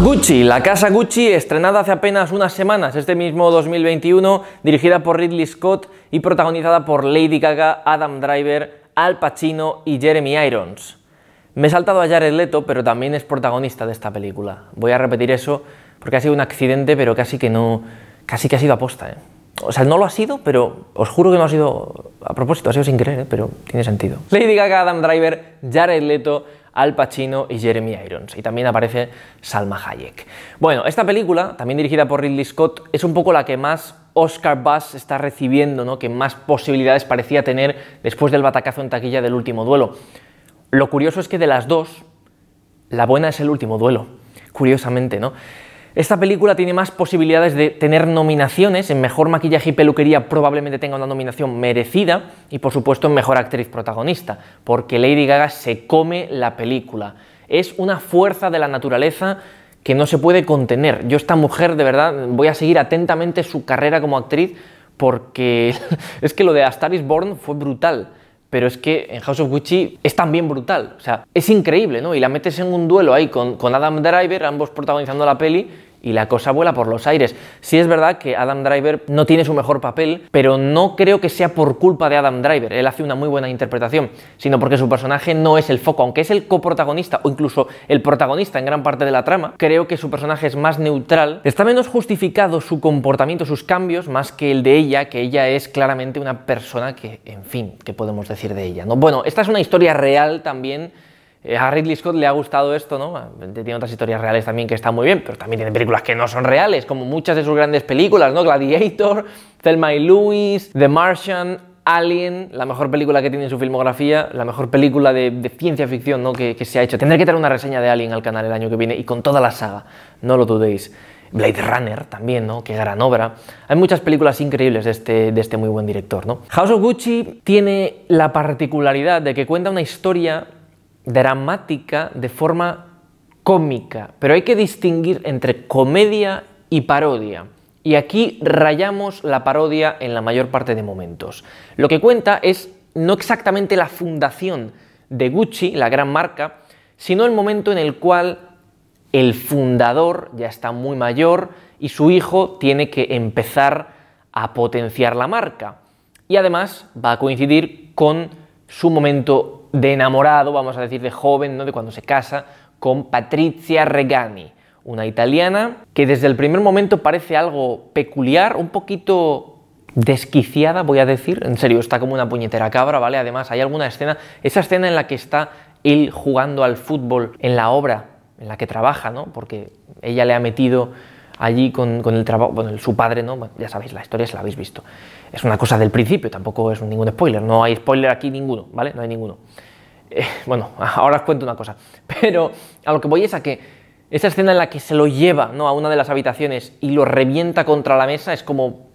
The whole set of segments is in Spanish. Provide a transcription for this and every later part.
Gucci, la casa Gucci estrenada hace apenas unas semanas, este mismo 2021, dirigida por Ridley Scott y protagonizada por Lady Gaga, Adam Driver, Al Pacino y Jeremy Irons. Me he saltado a Jared Leto, pero también es protagonista de esta película. Voy a repetir eso porque ha sido un accidente, pero casi que no, casi que ha sido aposta, ¿eh? O sea, no lo ha sido, pero os juro que no ha sido a propósito, ha sido sin querer, ¿eh? pero tiene sentido. Lady Gaga, Adam Driver, Jared Leto, Al Pacino y Jeremy Irons. Y también aparece Salma Hayek. Bueno, esta película, también dirigida por Ridley Scott, es un poco la que más Oscar Buzz está recibiendo, ¿no? que más posibilidades parecía tener después del batacazo en taquilla del último duelo. Lo curioso es que de las dos, la buena es el último duelo, curiosamente, ¿no? Esta película tiene más posibilidades de tener nominaciones, en mejor maquillaje y peluquería probablemente tenga una nominación merecida y por supuesto en mejor actriz protagonista, porque Lady Gaga se come la película. Es una fuerza de la naturaleza que no se puede contener. Yo esta mujer de verdad voy a seguir atentamente su carrera como actriz porque es que lo de Astaris Star is Born fue brutal pero es que en House of Gucci es también brutal. O sea, es increíble, ¿no? Y la metes en un duelo ahí con, con Adam Driver, ambos protagonizando la peli, y la cosa vuela por los aires. Sí es verdad que Adam Driver no tiene su mejor papel, pero no creo que sea por culpa de Adam Driver, él hace una muy buena interpretación, sino porque su personaje no es el foco, aunque es el coprotagonista o incluso el protagonista en gran parte de la trama, creo que su personaje es más neutral, está menos justificado su comportamiento, sus cambios, más que el de ella, que ella es claramente una persona que, en fin, ¿qué podemos decir de ella? ¿no? Bueno, esta es una historia real también eh, a Ridley Scott le ha gustado esto, ¿no? Ah, tiene otras historias reales también que están muy bien, pero también tiene películas que no son reales, como muchas de sus grandes películas, ¿no? Gladiator, Thelma y Louis, The Martian, Alien, la mejor película que tiene en su filmografía, la mejor película de, ciencia ficción ¿no? que, se ha hecho. Tendré que traer una reseña de Alien al canal el año que viene y con toda la saga, no lo dudéis. Blade Runner también, ¿no? Qué gran obra. Hay muchas películas increíbles de este, de este muy buen director, ¿no? House of Gucci tiene la particularidad de que cuenta una historia dramática de forma cómica, pero hay que distinguir entre comedia y parodia. Y aquí rayamos la parodia en la mayor parte de momentos. Lo que cuenta es no exactamente la fundación de Gucci, la gran marca, sino el momento en el cual el fundador ya está muy mayor y su hijo tiene que empezar a potenciar la marca. Y además va a coincidir con su momento de enamorado, vamos a decir de joven, ¿no? de cuando se casa con Patricia Regani, una italiana que desde el primer momento parece algo peculiar, un poquito desquiciada, voy a decir, en serio, está como una puñetera cabra, ¿vale? Además, hay alguna escena, esa escena en la que está él jugando al fútbol en la obra en la que trabaja, ¿no? Porque ella le ha metido allí con, el trabajo, bueno, su padre, ¿no? ya sabéis, la historia se la habéis visto. Es una cosa del principio, tampoco es ningún spoiler, no hay spoiler aquí ninguno, ¿vale? No hay ninguno. Eh, bueno, ahora os cuento una cosa, pero a lo que voy es a que esa escena en la que se lo lleva ¿no? a una de las habitaciones y lo revienta contra la mesa es como...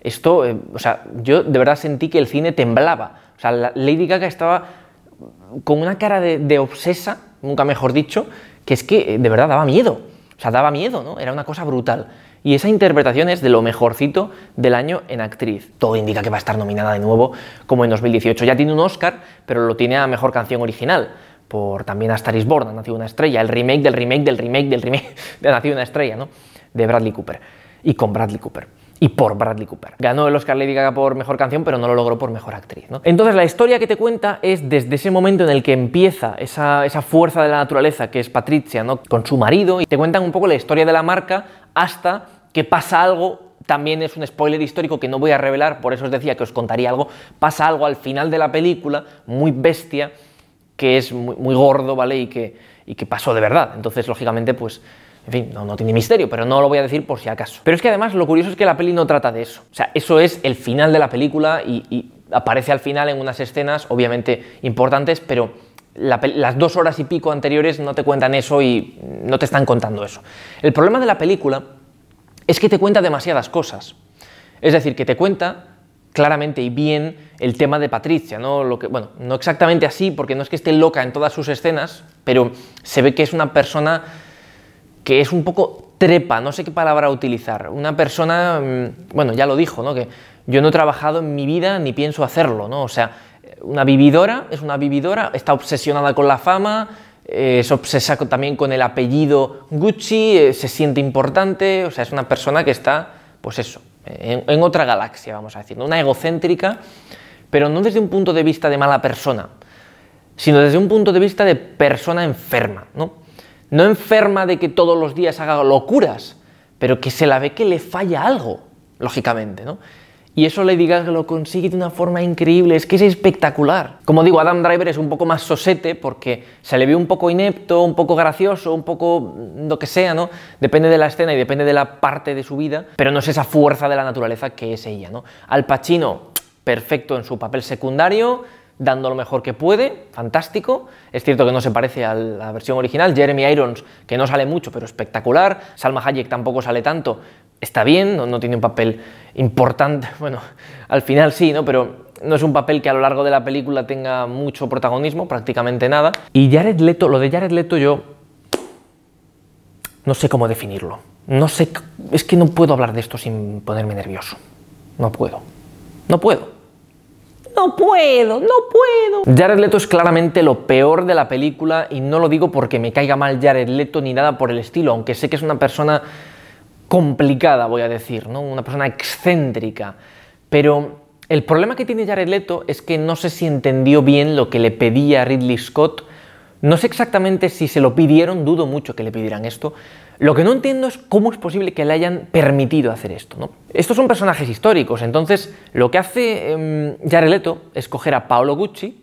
Esto, eh, o sea, yo de verdad sentí que el cine temblaba. O sea, Lady Gaga estaba con una cara de, de obsesa, nunca mejor dicho, que es que eh, de verdad daba miedo. O sea, daba miedo, ¿no? Era una cosa brutal. Y esa interpretación es de lo mejorcito del año en actriz. Todo indica que va a estar nominada de nuevo como en 2018. Ya tiene un Oscar, pero lo tiene a Mejor Canción Original. Por también a Star is Born, ha nacido una estrella. El remake del remake del remake del remake de Nacido una estrella, ¿no? De Bradley Cooper. Y con Bradley Cooper y por Bradley Cooper. Ganó el Oscar Lady Gaga por mejor canción, pero no lo logró por mejor actriz. ¿no? Entonces, la historia que te cuenta es desde ese momento en el que empieza esa, fuerza de la naturaleza que es Patricia ¿no? con su marido, y te cuentan un poco la historia de la marca hasta que pasa algo también es un spoiler histórico que no voy a revelar, por eso os decía que os contaría algo. Pasa algo al final de la película, muy bestia, que es muy, gordo, ¿vale? y que pasó de verdad. Entonces, lógicamente, pues en fin, no, tiene misterio, pero no lo voy a decir por si acaso. Pero es que además lo curioso es que la peli no trata de eso. O sea, eso es el final de la película y, aparece al final en unas escenas, obviamente importantes, pero las dos horas y pico anteriores no te cuentan eso y no te están contando eso. El problema de la película es que te cuenta demasiadas cosas. Es decir, que te cuenta claramente y bien el tema de Patricia, ¿no? Lo que, bueno, no exactamente así, porque no es que esté loca en todas sus escenas, pero se ve que es una persona que es un poco trepa, no sé qué palabra utilizar. Una persona, mm, bueno, ya lo dijo, ¿no? Que yo no he trabajado en mi vida ni pienso hacerlo, ¿no? O sea, una vividora es una vividora, está obsesionada con la fama, ...es eh, obsesa también con el apellido Gucci, eh, se siente importante, o sea, es una persona que está, pues eso, en, otra galaxia, vamos a decir, una egocéntrica, pero no desde un punto de vista de mala persona, sino desde un punto de vista de persona enferma, ¿no? No enferma de que todos los días haga locuras, pero que se la ve que le falla algo, lógicamente, ¿no? Y eso le digas que lo consigue de una forma increíble, es que es espectacular. Como digo, Adam Driver es un poco más sosete porque se le ve un poco inepto, un poco gracioso, un poco mm, lo que sea, ¿no? Depende de la escena y depende de la parte de su vida, pero no es esa fuerza de la naturaleza que es ella, ¿no? Al Pacino, perfecto en su papel secundario, dando lo mejor que puede, fantástico. Es cierto que no se parece a la versión original. Jeremy Irons, que no sale mucho, pero espectacular. Salma Hayek tampoco sale tanto. Está bien, no, tiene un papel importante. Bueno, al final sí, ¿no? Pero no es un papel que a lo largo de la película tenga mucho protagonismo, prácticamente nada. Y Jared Leto, lo de Jared Leto yo no sé cómo definirlo. No sé, es que no puedo hablar de esto sin ponerme nervioso. No puedo. No puedo. No puedo, no puedo. Jared Leto es claramente lo peor de la película y no lo digo porque me caiga mal Jared Leto ni nada por el estilo, aunque sé que es una persona complicada, voy a decir, ¿no? Una persona excéntrica. Pero el problema que tiene Jared Leto es que no sé si entendió bien lo que le pedía Ridley Scott. No sé exactamente si se lo pidieron, dudo mucho que le pidieran esto, lo que no entiendo es cómo es posible que le hayan permitido hacer esto. ¿no? Estos son personajes históricos, entonces lo que hace Yareleto em, es coger a Paolo Gucci,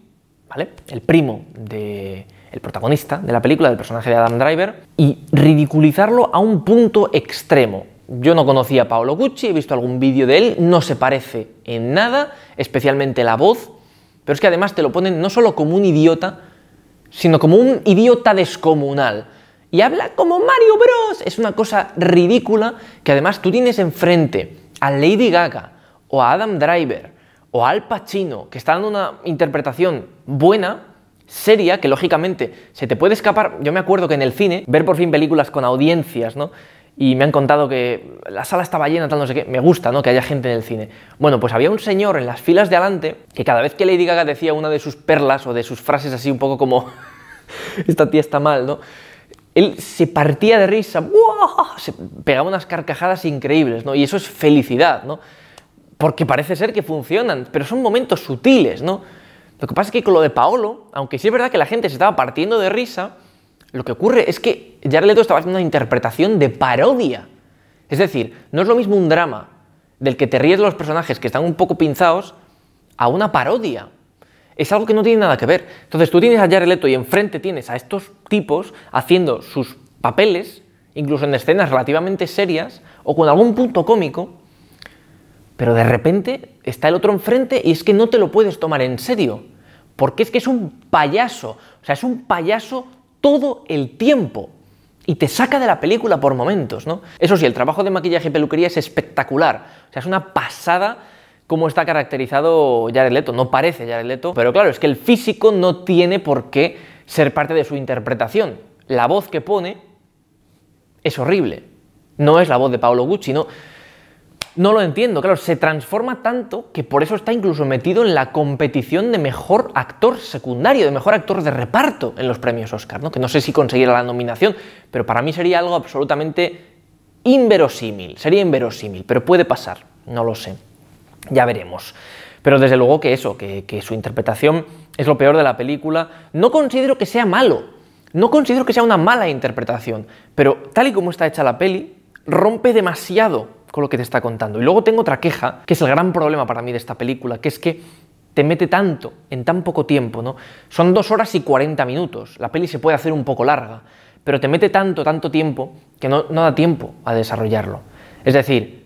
¿vale? el primo del protagonista de la película, del personaje de Adam Driver, y ridiculizarlo a un punto extremo. Yo no conocía a Paolo Gucci, he visto algún vídeo de él, no se parece en nada, especialmente la voz, pero es que además te lo ponen no solo como un idiota, sino como un idiota descomunal y habla como Mario Bros. Es una cosa ridícula que además tú tienes enfrente a Lady Gaga o a Adam Driver o a Al Pacino, que está dando una interpretación buena, seria, que lógicamente se te puede escapar. Yo me acuerdo que en el cine, ver por fin películas con audiencias, ¿no? Y me han contado que la sala estaba llena, tal, no sé qué. Me gusta, ¿no? Que haya gente en el cine. Bueno, pues había un señor en las filas de adelante que cada vez que Lady Gaga decía una de sus perlas o de sus frases así un poco como... Esta tía está mal, ¿no? él se partía de risa, se pegaba unas carcajadas increíbles, ¿no? Y eso es felicidad, ¿no? Porque parece ser que funcionan, pero son momentos sutiles, ¿no? Lo que pasa es que con lo de Paolo, aunque sí es verdad que la gente se estaba partiendo de risa, lo que ocurre es que Jared Leto estaba haciendo una interpretación de parodia. Es decir, no es lo mismo un drama del que te ríes los personajes que están un poco pinzados a una parodia. Es algo que no tiene nada que ver. Entonces tú tienes a Jared y enfrente tienes a estos tipos haciendo sus papeles, incluso en escenas relativamente serias o con algún punto cómico, pero de repente está el otro enfrente y es que no te lo puedes tomar en serio. Porque es que es un payaso. O sea, es un payaso todo el tiempo. Y te saca de la película por momentos, ¿no? Eso sí, el trabajo de maquillaje y peluquería es espectacular. O sea, es una pasada cómo está caracterizado Jared Leto. No parece Jared Leto, pero claro, es que el físico no tiene por qué ser parte de su interpretación. La voz que pone es horrible. No es la voz de Paolo Gucci, no. No lo entiendo, claro, se transforma tanto que por eso está incluso metido en la competición de mejor actor secundario, de mejor actor de reparto en los premios Oscar, ¿no? Que no sé si conseguirá la nominación, pero para mí sería algo absolutamente inverosímil, sería inverosímil, pero puede pasar, no lo sé. Ya veremos. Pero desde luego que eso, que, su interpretación es lo peor de la película. No considero que sea malo, no considero que sea una mala interpretación, pero tal y como está hecha la peli, rompe demasiado con lo que te está contando. Y luego tengo otra queja, que es el gran problema para mí de esta película, que es que te mete tanto en tan poco tiempo, ¿no? Son dos horas y 40 minutos, la peli se puede hacer un poco larga, pero te mete tanto, tanto tiempo que no, no da tiempo a desarrollarlo. Es decir,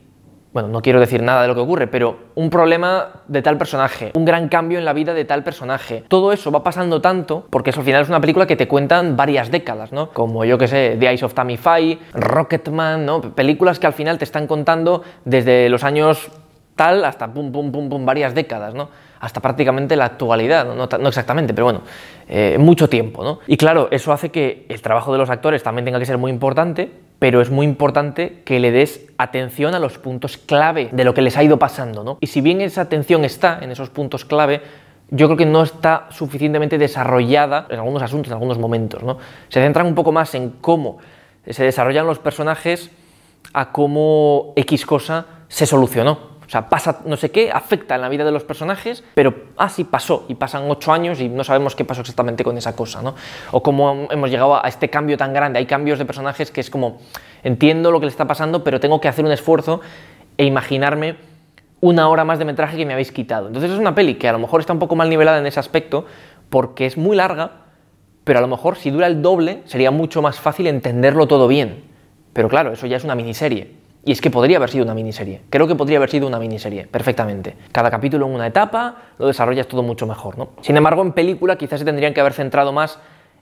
bueno, no quiero decir nada de lo que ocurre, pero un problema de tal personaje, un gran cambio en la vida de tal personaje. Todo eso va pasando tanto, porque eso al final es una película que te cuentan varias décadas, ¿no? Como yo que sé, The Eyes of Tammy Rocketman, ¿no? Películas que al final te están contando desde los años tal hasta pum, pum, pum, pum, varias décadas, ¿no? Hasta prácticamente la actualidad, no, exactamente, pero bueno, eh, mucho tiempo, ¿no? Y claro, eso hace que el trabajo de los actores también tenga que ser muy importante, pero es muy importante que le des atención a los puntos clave de lo que les ha ido pasando, Y si bien esa atención está en esos puntos clave, yo creo que no está suficientemente desarrollada en algunos asuntos, en algunos momentos, ¿no? Se centran un poco más en cómo se desarrollan los personajes a cómo X cosa se solucionó. O sea, pasa no sé qué, afecta en la vida de los personajes, pero así ah, pasó y pasan ocho años y no sabemos qué pasó exactamente con esa cosa, ¿no? O cómo hemos llegado a este cambio tan grande. Hay cambios de personajes que es como, entiendo lo que le está pasando, pero tengo que hacer un esfuerzo e imaginarme una hora más de metraje que me habéis quitado. Entonces es una peli que a lo mejor está un poco mal nivelada en ese aspecto, porque es muy larga, pero a lo mejor si dura el doble sería mucho más fácil entenderlo todo bien. Pero claro, eso ya es una miniserie. Y es que podría haber sido una miniserie. Creo que podría haber sido una miniserie, perfectamente. Cada capítulo en una etapa, lo desarrollas todo mucho mejor, ¿no? Sin embargo, en película quizás se tendrían que haber centrado más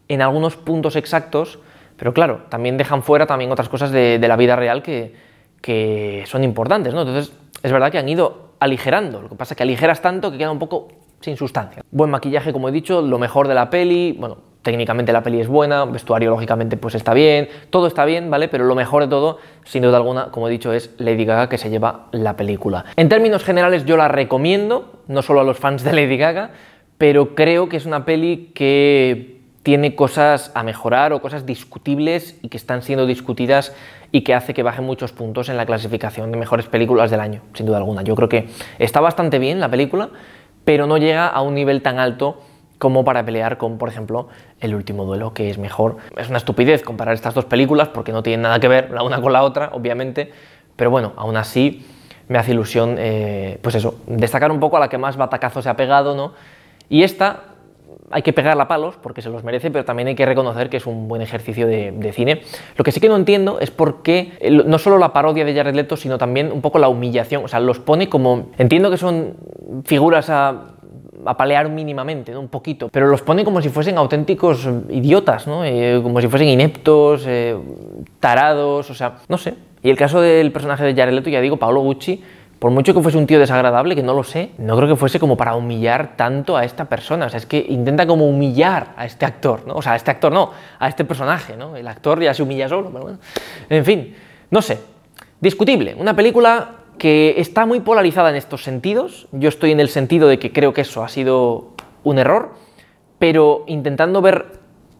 en algunos puntos exactos, pero claro, también dejan fuera también otras cosas de, la vida real que, que, son importantes, ¿no? Entonces, es verdad que han ido aligerando. Lo que pasa es que aligeras tanto que queda un poco sin sustancia. Buen maquillaje, como he dicho, lo mejor de la peli, bueno, técnicamente la peli es buena, vestuario lógicamente pues está bien, todo está bien, ¿vale? Pero lo mejor de todo, sin duda alguna, como he dicho, es Lady Gaga que se lleva la película. En términos generales yo la recomiendo, no solo a los fans de Lady Gaga, pero creo que es una peli que tiene cosas a mejorar o cosas discutibles y que están siendo discutidas y que hace que baje muchos puntos en la clasificación de mejores películas del año, sin duda alguna. Yo creo que está bastante bien la película, pero no llega a un nivel tan alto como para pelear con, por ejemplo, El último duelo, que es mejor. Es una estupidez comparar estas dos películas porque no tienen nada que ver la una con la otra, obviamente, pero bueno, aún así me hace ilusión, eh, pues eso, destacar un poco a la que más batacazo se ha pegado, ¿no? Y esta hay que pegarla a palos porque se los merece, pero también hay que reconocer que es un buen ejercicio de, cine. Lo que sí que no entiendo es por qué eh, no solo la parodia de Jared Leto, sino también un poco la humillación, o sea, los pone como... Entiendo que son figuras a apalear mínimamente, ¿no? un poquito, pero los pone como si fuesen auténticos idiotas, ¿no? Eh, como si fuesen ineptos, eh, tarados, o sea, no sé. Y el caso del personaje de Jared ya digo, Paolo Gucci, por mucho que fuese un tío desagradable, que no lo sé, no creo que fuese como para humillar tanto a esta persona. O sea, es que intenta como humillar a este actor, ¿no? O sea, a este actor no, a este personaje, ¿no? El actor ya se humilla solo, pero bueno. En fin, no sé. Discutible. Una película que está muy polarizada en estos sentidos. Yo estoy en el sentido de que creo que eso ha sido un error, pero intentando ver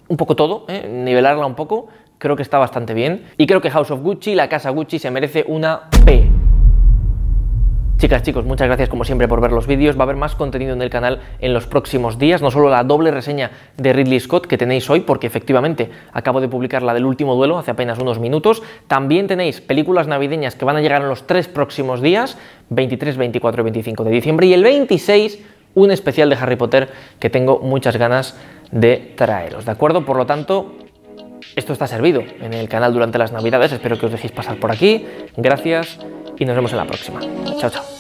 un poco todo, ¿eh? nivelarla un poco, creo que está bastante bien. Y creo que House of Gucci, la casa Gucci, se merece una P. Chicas, chicos, muchas gracias como siempre por ver los vídeos. Va a haber más contenido en el canal en los próximos días, no solo la doble reseña de Ridley Scott que tenéis hoy, porque efectivamente acabo de publicar la del último duelo hace apenas unos minutos. También tenéis películas navideñas que van a llegar en los tres próximos días, 23, 24 y 25 de diciembre. Y el 26, un especial de Harry Potter que tengo muchas ganas de traeros, ¿de acuerdo? Por lo tanto, esto está servido en el canal durante las navidades. Espero que os dejéis pasar por aquí. Gracias y nos vemos en la próxima. Chao, chao.